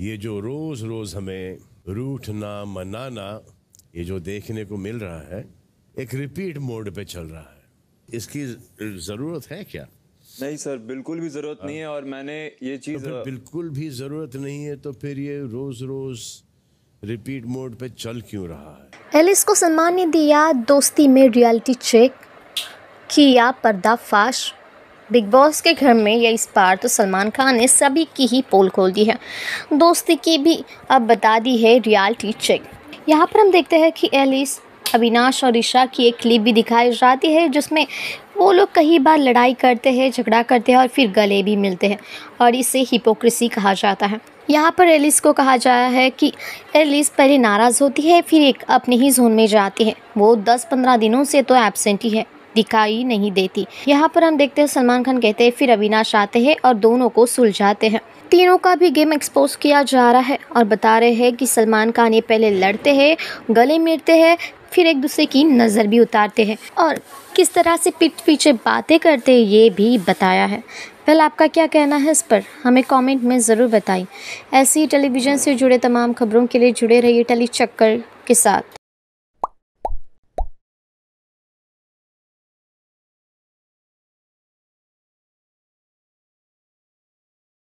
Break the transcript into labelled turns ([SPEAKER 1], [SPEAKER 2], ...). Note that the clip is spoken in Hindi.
[SPEAKER 1] ये जो रोज़ रोज़ हमें रूठना मनाना ये जो देखने को मिल रहा है एक रिपीट मोड पे चल रहा है इसकी ज़रूरत है क्या नहीं सर बिल्कुल भी ज़रूरत नहीं है हाँ। और मैंने ये तो चीज़ तो बिल्कुल भी ज़रूरत नहीं है तो फिर ये रोज़ रोज़ रिपीट मोड पे चल क्यों रहा
[SPEAKER 2] है एलिस को सम्मान ने दिया दोस्ती में रियलिटी चेक किया पर्दाफाश बिग बॉस के घर में या इस बार तो सलमान खान ने सभी की ही पोल खोल दी है दोस्ती की भी अब बता दी है रियलिटी चेक यहाँ पर हम देखते हैं कि एलिस अविनाश और ईशा की एक क्लिप भी दिखाई जाती है जिसमें वो लोग कई बार लड़ाई करते हैं झगड़ा करते हैं और फिर गले भी मिलते हैं और इसे हिपोक्रेसी कहा जाता है यहाँ पर एलिस को कहा जाया है कि एलिस पहले नाराज़ होती है फिर एक अपने ही जोन में जाती है वो 10-15 दिनों से तो एबसेंट ही है दिखाई नहीं देती यहाँ पर हम देखते हैं सलमान खान कहते हैं फिर अविनाश आते हैं और दोनों को सुलझाते हैं तीनों का भी गेम एक्सपोज किया जा रहा है और बता रहे हैं कि सलमान खान ये पहले लड़ते हैं गले मिलते हैं फिर एक दूसरे की नज़र भी उतारते हैं और किस तरह से पीठ पीछे बातें करते हैं ये भी बताया है पहले आपका क्या कहना है इस पर हमें कमेंट में ज़रूर बताएं ऐसी ही टेलीविज़न से जुड़े तमाम खबरों के लिए जुड़े रहिए टेली चक्कर के साथ